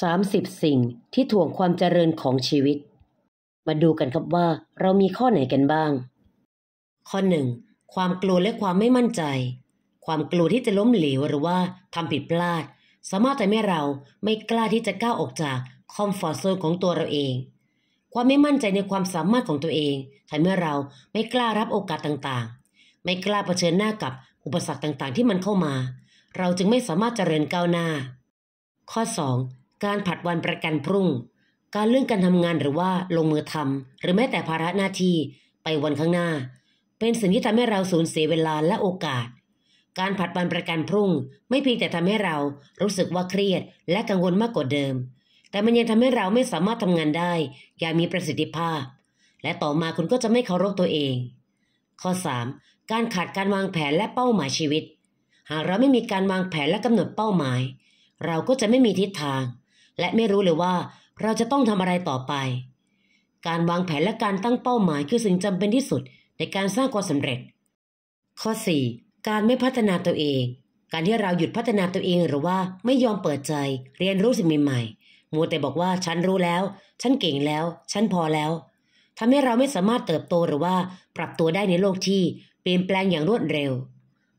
สามสิบสิ่งที่ถ่วงความเจริญของชีวิต มาดูกันครับว่าเรามีข้อไหนกันบ้าง ข้อหนึ่งความกลัวและความไม่มั่นใจ ความกลัวที่จะล้มเหลวหรือว่าทำผิดพลาดสามารถทำให้เราไม่กล้าที่จะก้าวออกจากคอมฟอร์ทโซนของตัวเราเอง ความไม่มั่นใจในความสามารถของตัวเองทำให้เราไม่กล้ารับโอกาสต่างๆ ไม่กล้าเผชิญหน้ากับอุปสรรคต่าง ๆ ที่มันเข้ามา เราจึงไม่สามารถเจริญก้าวหน้า ข้อ2การผัดวันประกันพรุ่ง การเลื่อนการทำงานหรือว่าลงมือทำหรือแม้แต่ภาระหน้าที่ไปวันข้างหน้า เป็นสิ่งที่ทำให้เราสูญเสียเวลาและโอกาส การผัดวันประกันพรุ่ง ไม่เพียงแต่ทำให้เรารู้สึกว่าเครียด และกังวลมากกว่าเดิม แต่มันยังทำให้เราไม่สามารถทำงานได้ อย่างมีประสิทธิภาพ และต่อมาคุณก็จะไม่เคารพตัวเอง ข้อ 3. การขาดการวางแผนและเป้าหมายชีวิต หากเราไม่มีการวางแผนและกำหนดเป้าหมาย เราก็จะไม่มีทิศทางและไม่รู้เลยว่าเราจะต้องทำอะไรต่อไป การวางแผนและการตั้งเป้าหมายคือ สิ่งจำเป็นที่สุด ในการสร้างความสำเร็จ ข้อ 4. การไม่พัฒนาตัวเอง การที่เราหยุดพัฒนาตัวเองหรือว่าไม่ยอมเปิดใจ เรียนรู้สิ่งใหม่ๆมัวแต่บอกว่าฉันรู้แล้ว ฉันเก่งแล้ว ฉันพอแล้วทำให้เราไม่สามารถเติบโตหรือว่าปรับตัวได้ในโลกที่ เปลี่ยนแปลงอย่างรวดเร็ว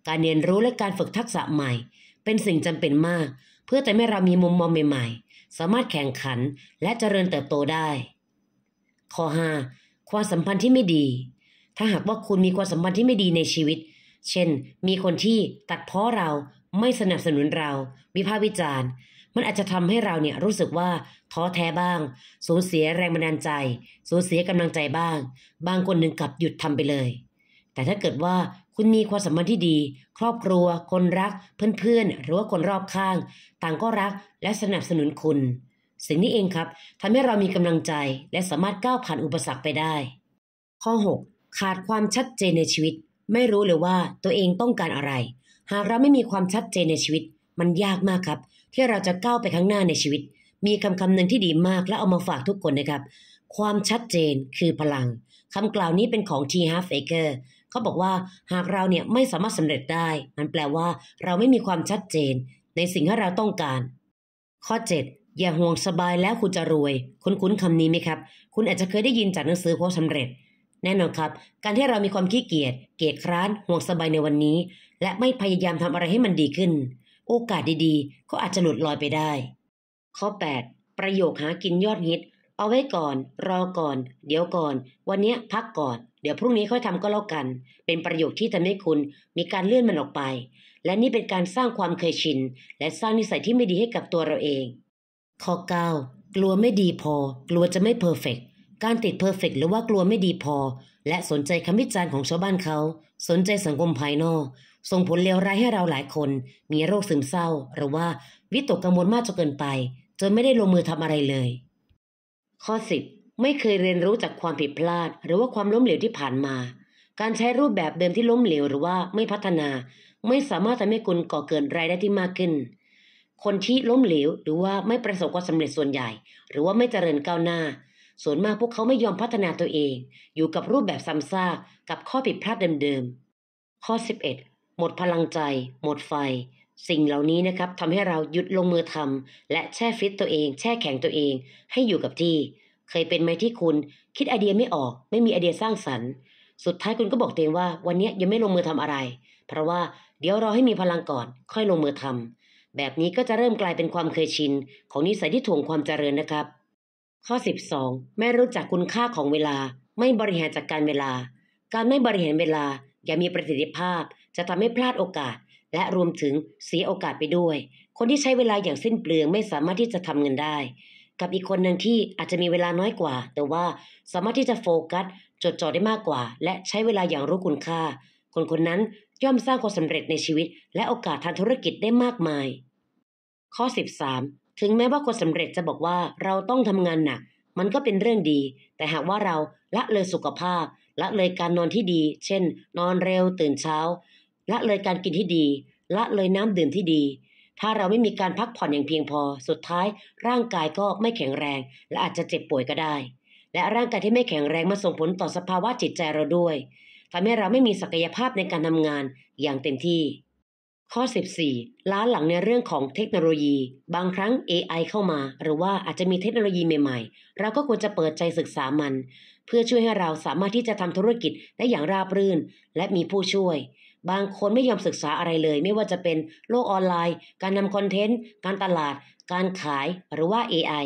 การเรียนรู้และการฝึกทักษะใหม่ เป็นสิ่งจำเป็นมาก เพื่อแต่ให้เรามีมุมมองใหม่ ๆสามารถแข่งขันและเจริญเติบโตได้ ข้อ 5. ความสัมพันธ์ที่ไม่ดี ถ้าหากว่าคุณมีความสัมพันธ์ที่ไม่ดีในชีวิต เช่น มีคนที่ตัดเพ้อเรา ไม่สนับสนุนเราวิพากษ์วิจารณ์ มันอาจจะทำให้เราเนี่ยรู้สึกว่าท้อแท้บ้าง สูญเสียแรงบันดาลใจ สูญเสียกำลังใจบ้าง บางคนหนึ่งกลับหยุดทำไปเลย แต่ถ้าเกิดว่าคุณมีความสัมพันธ์ที่ดี ครอบครัวคนรักเพื่อนๆหรือว่าคนรอบข้าง ต่างก็รักและสนับสนุนคุณ สิ่งนี้เองครับทำให้เรามีกำลังใจและสามารถก้าวผ่านอุปสรรคไปได้ ข้อ6ขาดความชัดเจนในชีวิต ไม่รู้เลยว่าตัวเองต้องการอะไร หากเราไม่มีความชัดเจนในชีวิต มันยากมากครับ ที่เราจะก้าวไปข้างหน้าในชีวิต มีคำคำหนึ่งที่ดีมากและเอามาฝากทุกคนนะครับ ความชัดเจนคือพลังคำกล่าวนี้เป็นของทีฮาร์ฟเอเกอร์เขาบอกว่า หากเราเนี่ยไม่สามารถสำเร็จได้ มันแปลว่าเราไม่มีความชัดเจน ในสิ่งที่เราต้องการ ข้อ 7 อย่าห่วงสบายแล้วคุณจะรวย คุณคุ้นคำนี้ไหมครับ คุณอาจจะเคยได้ยินจากหนังสือโคาชสำเร็จ แน่นอนครับ การที่เรามีความขี้เกียจเกียจคร้านห่วงสบายในวันนี้ และไม่พยายามทำอะไรให้มันดีขึ้น โอกาสดีๆ ก็อาจจะหลุดลอยไปได้ ข้อ8ประโยคหากินยอดฮิตเอาไว้ก่อน รอก่อน เดี๋ยวก่อน วันนี้พักก่อนเดี๋ยวพรุ่งนี้ค่อยทำก็แล้วกัน เป็นประโยคที่ทำให้คุณมีการเลื่อนมันออกไป และนี่เป็นการสร้างความเคยชิน และสร้างนิสัยที่ไม่ดีให้กับตัวเราเอง ข้อ 9 กลัวไม่ดีพอ กลัวจะไม่เพอร์เฟกการติดเพอร์เฟกหรือว่ากลัวไม่ดีพอ และสนใจคำวิจารณ์ของชาวบ้านเขา สนใจสังคมภายนอก ส่งผลเลวร้ายให้เราหลายคน มีโรคซึมเศร้าหรือว่าวิตกกังวลมากจนเกินไปจนไม่ได้ลงมือทำอะไรเลย ข้อ10ไม่เคยเรียนรู้จากความผิดพลาดหรือว่าความล้มเหลวที่ผ่านมา การใช้รูปแบบเดิมที่ล้มเหลวหรือว่าไม่พัฒนา ไม่สามารถทำให้คุณก่อเกิดรายได้ที่มากขึ้น คนที่ล้มเหลว หรือว่าไม่ประสบความสำเร็จส่วนใหญ่ หรือว่าไม่เจริญก้าวหน้า ส่วนมากพวกเขาไม่ยอมพัฒนาตัวเอง อยู่กับรูปแบบซ้ำซากกับข้อผิดพลาดเดิมๆ ข้อ11หมดพลังใจ หมดไฟ สิ่งเหล่านี้นะครับทำให้เราหยุดลงมือทำและแช่ฟิตตัวเอง แช่แข็งตัวเองให้อยู่กับที่เคยเป็นไหมที่คุณคิดไอเดียไม่ออก ไม่มีไอเดียสร้างสรรค์ สุดท้ายคุณก็บอกตัวเองว่า วันนี้ยังไม่ลงมือทำอะไร เพราะว่าเดี๋ยวรอให้มีพลังก่อนค่อยลงมือทำ แบบนี้ก็จะเริ่มกลายเป็นความเคยชินของนิสัยที่ถ่วงความเจริญนะครับ ข้อ12ไม่รู้จักคุณค่าของเวลา ไม่บริหารจัดการเวลา การไม่บริหารเวลาอย่ามีประสิทธิภาพ จะทำให้พลาดโอกาส และรวมถึงเสียโอกาสไปด้วย คนที่ใช้เวลาอย่างสิ้นเปลืองไม่สามารถที่จะทำเงินได้กับอีกคนหนึ่งที่อาจจะมีเวลาน้อยกว่า แต่ว่าสามารถที่จะโฟกัสจดจ่อได้มากกว่า และใช้เวลาอย่างรู้คุณค่า คนคนนั้นย่อมสร้างความสำเร็จในชีวิตและโอกาสทางธุรกิจได้มากมาย ข้อ 13 ถึงแม้ว่าคนสำเร็จจะบอกว่าเราต้องทำงานหนัก มันก็เป็นเรื่องดี แต่หากว่าเราละเลยสุขภาพละเลยการนอนที่ดี เช่นนอนเร็วตื่นเช้าละเลยการกินที่ดีละเลยน้ำดื่มที่ดีถ้าเราไม่มีการพักผ่อนอย่างเพียงพอ สุดท้าย ร่างกายก็ไม่แข็งแรง และอาจจะเจ็บป่วยก็ได้ และร่างกายที่ไม่แข็งแรงมาส่งผลต่อสภาวะจิตใจเราด้วยทำให้เราไม่มีศักยภาพในการทำงาน อย่างเต็มที่ ข้อ14ล้าหลังในเรื่องของเทคโนโลยี บางครั้ง AI เข้ามาหรือว่าอาจจะมีเทคโนโลยีใหม่ๆ เราก็ควรจะเปิดใจศึกษามัน เพื่อช่วยให้เราสามารถที่จะทำธุรกิจได้อย่างราบรื่น และมีผู้ช่วยบางคนไม่ยอมศึกษาอะไรเลย ไม่ว่าจะเป็นโลกออนไลน์ การนำคอนเทนต์ การตลาด การขายหรือว่า AI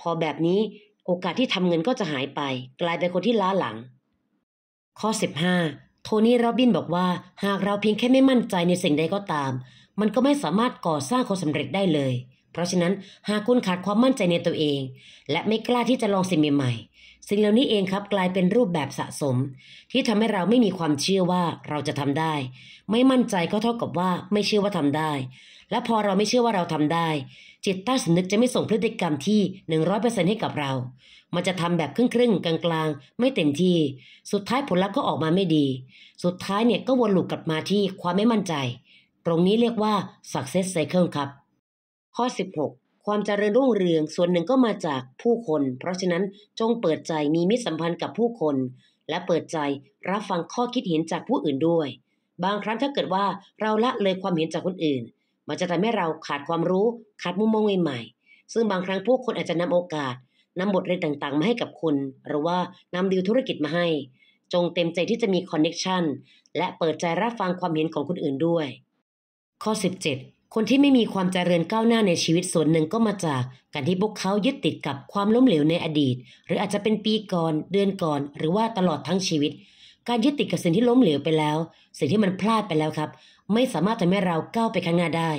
พอแบบนี้โอกาสที่ทำเงินก็จะหายไป กลายเป็นคนที่ล้าหลัง ข้อ15โทนี่โรบินบอกว่า หากเราเพียงแค่ไม่มั่นใจในสิ่งใดก็ตาม มันก็ไม่สามารถก่อสร้างความสำเร็จได้เลย เพราะฉะนั้น หากคุณขาดความมั่นใจในตัวเอง และไม่กล้าที่จะลองสิ่งใหม่สิ่งเหล่านี้เองครับกลายเป็นรูปแบบสะสม ที่ทำให้เราไม่มีความเชื่อว่าเราจะทำได้ ไม่มั่นใจก็เท่ากับว่าไม่เชื่อว่าทำได้ และพอเราไม่เชื่อว่าเราทำได้ จิตใต้สำนึกจะไม่ส่งพฤติกรรมที่หนึ่ง100%ให้กับเรา มันจะทำแบบครึ่ง ๆกลางๆ ไม่เต็มที่ สุดท้ายผลลัพธ์ก็ออกมาไม่ดี สุดท้ายเนี่ยก็วนลูปกลับมาที่ความไม่มั่นใจ ตรงนี้เรียกว่า success cycle ครับ ข้อ 16ความเจริญรุ่งเรืองส่วนหนึ่งก็มาจากผู้คน เพราะฉะนั้นจงเปิดใจมีมิตรสัมพันธ์กับผู้คน และเปิดใจรับฟังข้อคิดเห็นจากผู้อื่นด้วย บางครั้งถ้าเกิดว่าเราละเลยความเห็นจากคนอื่น มันจะทำให้เราขาดความรู้ขาดมุมมองใหม่ๆซึ่งบางครั้งผู้คนอาจจะนำโอกาสนำบทเรียนต่างๆมาให้กับคุณ หรือว่านำดีลธุรกิจมาให้ จงเต็มใจที่จะมีคอนเน็ชันและเปิดใจรับฟังความเห็นของคนอื่นด้วย ข้อ 17คนที่ไม่มีความเจริญก้าวหน้าในชีวิตส่วนหนึ่งก็มาจาก การที่พวกเขายึดติดกับความล้มเหลวในอดีต หรืออาจจะเป็นปีก่อน เดือนก่อน หรือว่าตลอดทั้งชีวิต การยึดติดกับสิ่งที่ล้มเหลวไปแล้วสิ่งที่มันพลาดไปแล้วครับ ไม่สามารถทำให้เราก้าวไปข้างหน้าได้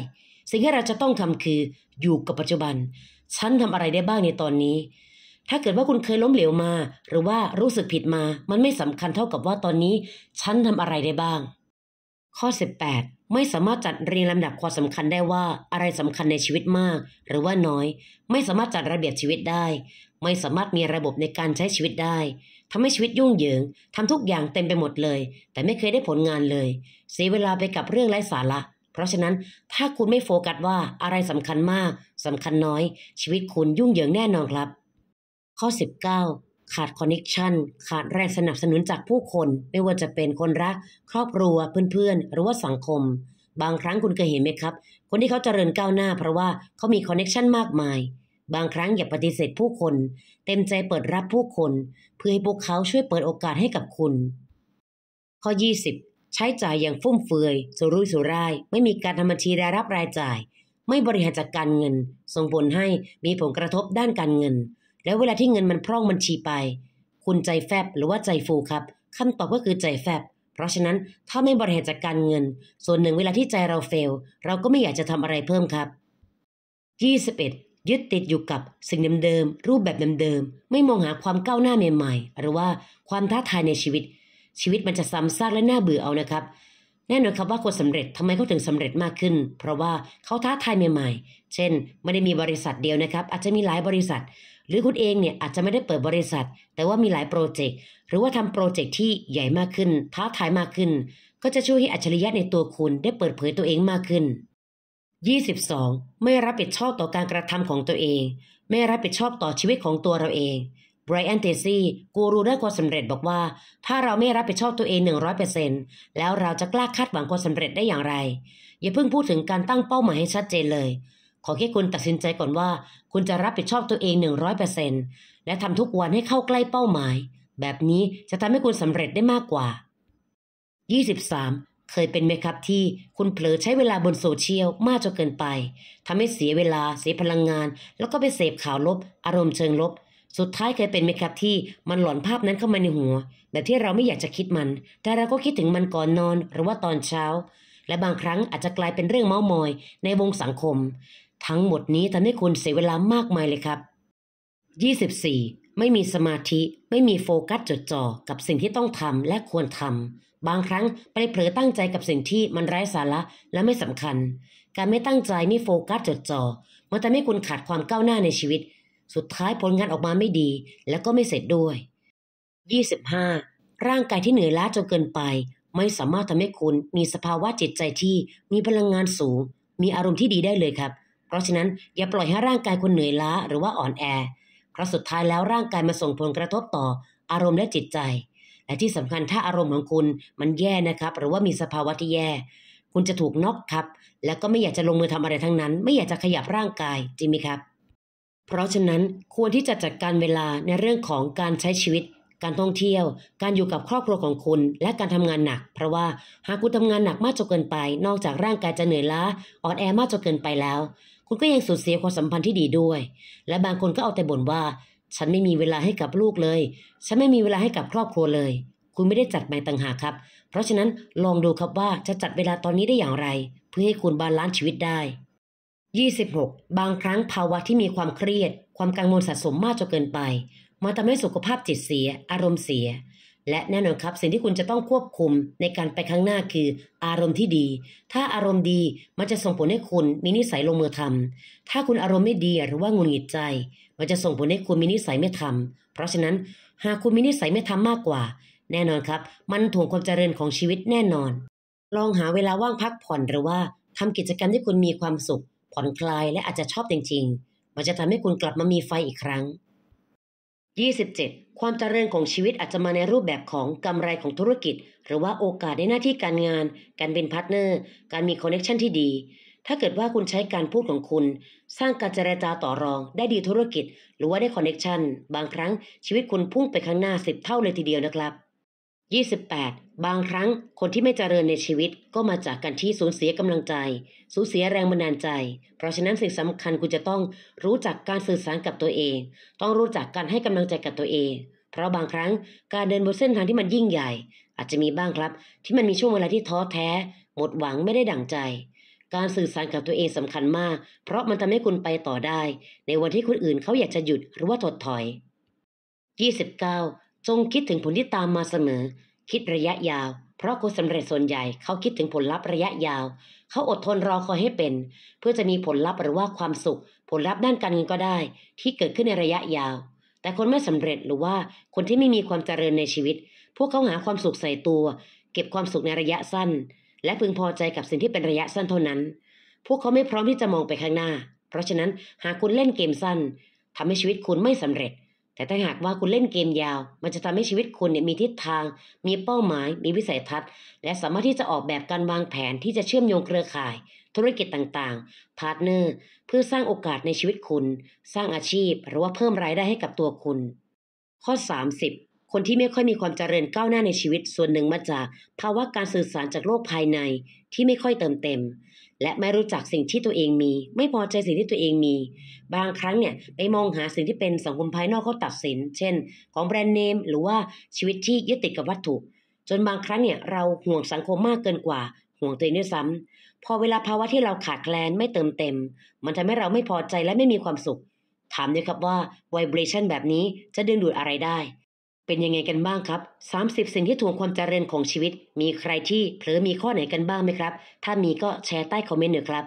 สิ่งที่เราจะต้องทำคืออยู่กับปัจจุบันฉันทำอะไรได้บ้างในตอนนี้ ถ้าเกิดว่าคุณเคยล้มเหลวมาหรือว่ารู้สึกผิดมา มันไม่สำคัญเท่ากับว่าตอนนี้ฉันทำอะไรได้บ้าง ข้อ18ไม่สามารถจัดเรียงลำดับความสำคัญได้ว่าอะไรสำคัญในชีวิตมาก หรือว่าน้อย ไม่สามารถจัดระเบียบชีวิตได้ ไม่สามารถมีระบบในการใช้ชีวิตได้ทำให้ชีวิตยุ่งเหยิงทำทุกอย่างเต็มไปหมดเลย แต่ไม่เคยได้ผลงานเลยเสียเวลาไปกับเรื่องไร้สาระเพราะฉะนั้นถ้าคุณไม่โฟกัสว่าอะไรสำคัญมากสำคัญน้อย ชีวิตคุณยุ่งเหยิงแน่นอนครับ ข้อ 19ขาดคอนเน็ชันขาดแรงสนับสนุนจากผู้คน ไม่ว่าจะเป็นคนรัก ครอบครัวเพื่อนๆ หรือว่าสังคม บางครั้งคุณเคยเห็นไหมครับ คนที่เขาเจริญก้าวหน้าเพราะว่าเขามีคอนเน็ชันมากมาย บางครั้งอย่าปฏิเสธผู้คน เต็มใจเปิดรับผู้คน เพื่อให้พวกเขาช่วยเปิดโอกาสให้กับคุณ ข้อ 20 ใช้จ่ายอย่างฟุ่มเฟือย สุรุ่ยสุร่ายไม่มีการทำบัญชีรายรับรายจ่าย ไม่บริหารจัดการเงิน ส่งผลให้มีผลกระทบด้านการเงินแล้วเวลาที่เงินมันพร่องบัญชีไป คุณใจแฟบหรือว่าใจฟูครับคาตอบก็คือใจแฟบ เพราะฉะนั้นถ้าไม่บริหารจัดการเงิน ส่วนหนึ่งเวลาที่ใจเราเฟล เราก็ไม่อยากจะทำอะไรเพิ่มครับ 21. ยึดติดอยู่กับ สิ่งเดิมๆรูปแบบเดิมๆไม่มองหาความก้าวหน้าใหม่ๆหรือว่าความท้าทายในชีวิต ชีวิตมันจะซ้ำซากและน่าเบื่อเอานะครับ แน่นอนครับว่าคนสำเร็จทำไมเขาถึงสำเร็จมากขึ้น เพราะว่าเขาท้าทายใหม่ๆเช่น ไม่ได้มีบริษัทเดียวนะครับ อาจจะมีหลายบริษัทหรือคุณเองเนี่ยอาจจะไม่ได้เปิดบริษัท แต่ว่ามีหลายโปรเจกต์หรือว่าทำโปรเจกต์ที่ใหญ่มากขึ้น ท้าทายมากขึ้น ก็จะช่วยให้อัจฉริยะในตัวคุณได้เปิดเผยตัวเองมากขึ้น 22. ไม่รับผิดชอบต่อการกระทำของตัวเอง ไม่รับผิดชอบต่อชีวิตของตัวเราเองไบรอันเทซี่กูรูด้านความสำเร็จบอกว่า ถ้าเราไม่รับผิดชอบตัวเอง100%แล้วเราจะกล้าคาดหวังความสำเร็จได้อย่างไร อย่าเพิ่งพูดถึงการตั้งเป้าหมายให้ชัดเจนเลยขอแค่คุณตัดสินใจก่อนว่า คุณจะรับผิดชอบตัวเองหนึ่งรร้ออยเเป์ซ็นและทำทุกวันให้เข้าใกล้เป้าหมาย แบบนี้จะทำให้คุณสำเร็จได้มากกว่า 23. เคยเป็นไหมครับที่คุณเผลอใช้เวลาบนโซเชียลมากจนเกินไปทำให้เสียเวลาเสียพลังงาน แล้วก็ไปเสพข่าวลบอารมณ์เชิงลบ สุดท้ายเคยเป็นไหมครับที่มันหลอนภาพนั้นเข้ามาในหัวแบบที่เราไม่อยากจะคิดมัน แต่เราก็คิดถึงมันก่อนนอนหรือว่าตอนเช้า และบางครั้งอาจจะกลายเป็นเรื่องเมามอย ในวงสังคมทั้งหมดนี้ทำให้คุณเสียเวลามากมายเลยครับ 24. ไม่มีสมาธิ ไม่มีโฟกัสจดจ่อกับสิ่งที่ต้องทำและควรทำบางครั้งไปเผลอตั้งใจกับสิ่งที่มันไร้สาระ และไม่สำคัญ การไม่ตั้งใจไม่โฟกัสจดจ่อมันทำให้คุณขาดความก้าวหน้าในชีวิต สุดท้ายผลงานออกมาไม่ดีแล้วก็ไม่เสร็จด้วย 25. ร่างกายที่เหนื่อยล้าจนเกินไป ไม่สามารถทำให้คุณมีสภาวะจิตใจที่มีพลังงานสูง มีอารมณ์ที่ดีได้เลยครับราะฉะนั้นอย่าปล่อยให้ร่างกายคุณเหนื่อยล้าหรือว่าอ่อนแอ เพราะสุดท้ายแล้วร่างกายมาส่งผลกระทบต่อ อารมณ์และจิตใจ และที่สำคัญถ้าอารมณ์ของคุณมันแย่นะครับหรือว่ามีสภาวะที่แย่ คุณจะถูกน็อกครับ แล้วก็ไม่อยากจะลงมือทำอะไรทั้งนั้น ไม่อยากจะขยับร่างกายจริงไหมครับ เพราะฉะนั้นควรที่จะจัดการเวลาในเรื่องของการใช้ชีวิตการท่องเที่ยว การอยู่กับครอบครัวของคุณ และการทำงานหนัก เพราะว่าหากคุณทำงานหนักมากจนเกินไป นอกจากร่างกายจะเหนื่อยล้า อ่อนแอมากจนเกินไปแล้ว คุณก็ยังสูญเสียความสัมพันธ์ที่ดีด้วย และบางคนก็เอาแต่บ่นว่า ฉันไม่มีเวลาให้กับลูกเลย ฉันไม่มีเวลาให้กับครอบครัวเลย คุณไม่ได้จัดใหม่ต่างหากครับ เพราะฉะนั้นลองดูครับว่าจะจัดเวลาตอนนี้ได้อย่างไร เพื่อให้คุณบาลานซ์ชีวิตได้26บางครั้งภาวะที่มีความเครียด ความกังวลสะสมมากจนเกินไปมาทำให้สุขภาพจิตเสีย อารมณ์เสีย และแน่นอนครับ สิ่งที่คุณจะต้องควบคุมในการไปข้างหน้าคือ อารมณ์ที่ดี ถ้าอารมณ์ดีมันจะส่งผลให้คุณมีนิสัยลงมือทำ ถ้าคุณอารมณ์ไม่ดีหรือว่างุนหงิดใจมันจะส่งผลให้คุณมีนิสัยไม่ทำ เพราะฉะนั้น หากคุณมีนิสัยไม่ทำมากกว่า แน่นอนครับ มันถ่วงความเจริญของชีวิตแน่นอน ลองหาเวลาว่างพักผ่อนหรือว่า ทำกิจกรรมที่คุณมีความสุข ผ่อนคลายและอาจจะชอบจริงๆมันจะทำให้คุณกลับมามีไฟอีกครั้ง 27. ความเจริญของชีวิตอาจจะมาในรูปแบบของกำไรของธุรกิจ หรือว่าโอกาสในหน้าที่การงาน การเป็นพาร์ทเนอร์ การมีคอนเน็ชันที่ดี ถ้าเกิดว่าคุณใช้การพูดของคุณ สร้างการเจรจาต่อรองได้ดีธุรกิจหรือว่าได้คอนเน็ชันบางครั้งชีวิตคุณพุ่งไปข้างหน้า 10 เท่าเลยทีเดียวนะครับ28บางครั้งคนที่ไม่เจริญในชีวิตก็มาจากการที่สูญเสียกำลังใจ สูญเสียแรงบันดาลใจ เพราะฉะนั้นสิ่งสำคัญคุณจะต้องรู้จักการสื่อสารกับตัวเอง ต้องรู้จักการให้กำลังใจกับตัวเอง เพราะบางครั้ง การเดินบนเส้นทางที่มันยิ่งใหญ่ อาจจะมีบ้างครับที่มันมีช่วงเวลาที่ท้อแท้ หมดหวังไม่ได้ดั่งใจ การสื่อสารกับตัวเองสำคัญมาก เพราะมันทำให้คุณไปต่อได้ ในวันที่คนอื่นเขาอยากจะหยุดหรือว่าถดถอย29จงคิดถึงผลที่ตามมาเสมอคิดระยะยาว เพราะคนสำเร็จส่วนใหญ่เขาคิดถึงผลลัพธ์ระยะยาว เขาอดทนรอคอยให้เป็น เพื่อจะมีผลลัพธ์หรือว่าความสุข ผลลัพธ์ด้านการเงินก็ได้ที่เกิดขึ้นในระยะยาว แต่คนไม่สำเร็จหรือว่าคนที่ไม่มีความเจริญในชีวิต พวกเขาหาความสุขใส่ตัว เก็บความสุขในระยะสั้น และพึงพอใจกับสิ่งที่เป็นระยะสั้นเท่านั้น พวกเขาไม่พร้อมที่จะมองไปข้างหน้า เพราะฉะนั้น หากคุณเล่นเกมสั้น ทำให้ชีวิตคุณไม่สำเร็จแต่ถ้าหากว่าคุณเล่นเกมยาว มันจะทำให้ชีวิตคุณเนี่ยมีทิศทาง มีเป้าหมาย มีวิสัยทัศน์ และสามารถที่จะออกแบบการวางแผนที่จะเชื่อมโยงเครือข่าย ธุรกิจต่างๆ พาร์ทเนอร์เพื่อสร้างโอกาสในชีวิตคุณ สร้างอาชีพ หรือว่าเพิ่มรายได้ให้กับตัวคุณ ข้อ 30คนที่ไม่ค่อยมีความเจริญก้าวหน้าในชีวิตส่วนหนึ่งมาจาก ภาวะการสื่อสารจากโลกภายในที่ไม่ค่อยเติมเต็ม และไม่รู้จักสิ่งที่ตัวเองมี ไม่พอใจสิ่งที่ตัวเองมี บางครั้งเนี่ยไปมองหาสิ่งที่เป็นสังคมภายนอกเขาตัดสิน เช่น ของแบรนด์เนมหรือว่าชีวิตที่ยึดติดกับวัตถุ จนบางครั้งเนี่ยเราห่วงสังคมมากเกินกว่า ห่วงตัวเองด้วยซ้ำ พอเวลาภาวะที่เราขาดแคลนไม่เติมเต็ม มันทำให้เราไม่พอใจและไม่มีความสุข ถามด้วยครับว่าไวเบรชันแบบนี้จะดึงดูดอะไรได้เป็นยังไงกันบ้างครับ30สิ่งที่ถ่วงความเจริญของชีวิต มีใครที่เผลอมีข้อไหนกันบ้างไหมครับ ถ้ามีก็แชร์ใต้คอมเมนต์หน่อยครับ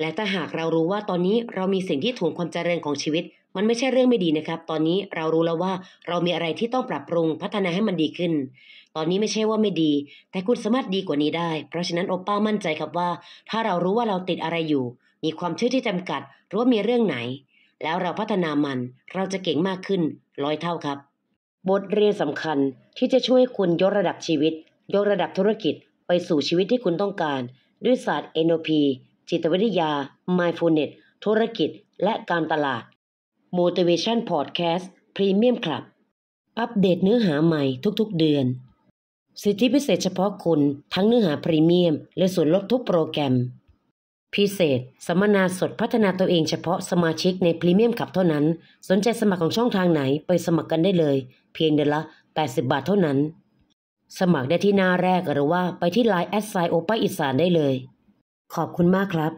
และถ้าหากเรารู้ว่าตอนนี้เรามีสิ่งที่ถ่วงความเจริญของชีวิต มันไม่ใช่เรื่องไม่ดีนะครับ ตอนนี้เรารู้แล้วว่าเรามีอะไรที่ต้องปรับปรุงพัฒนาให้มันดีขึ้น ตอนนี้ไม่ใช่ว่าไม่ดี แต่คุณสามารถดีกว่านี้ได้ เพราะฉะนั้นโอป้ามั่นใจครับว่า ถ้าเรารู้ว่าเราติดอะไรอยู่ มีความเชื่อที่จำกัดหรือว่ามีเรื่องไหน แล้วเราพัฒนามัน เราจะเก่งมากขึ้น ร้อยเท่าครับบทเรียนสำคัญที่จะช่วยคุณยกระดับชีวิต ยกระดับธุรกิจไปสู่ชีวิตที่คุณต้องการ ด้วยศาสตร์ NLP จิตวิทยา Mindfulness ธุรกิจและการตลาด Motivation Podcast Premium Club อัปเดตเนื้อหาใหม่ทุกๆเดือน สิทธิพิเศษเฉพาะคุณ ทั้งเนื้อหาพรีเมียม และส่วนลดทุกโปรแกรมพิเศษสัมมนาสดพัฒนาตัวเองเฉพาะสมาชิกในพรีเมียมขับเท่านั้น สนใจสมัครของช่องทางไหนไปสมัครกันได้เลย เพียงเดือนละ 80 บาทเท่านั้น สมัครได้ที่หน้าแรกหรือว่า ไปที่ไลน์แอดไซโอป้าอิสานได้เลย ขอบคุณมากครับ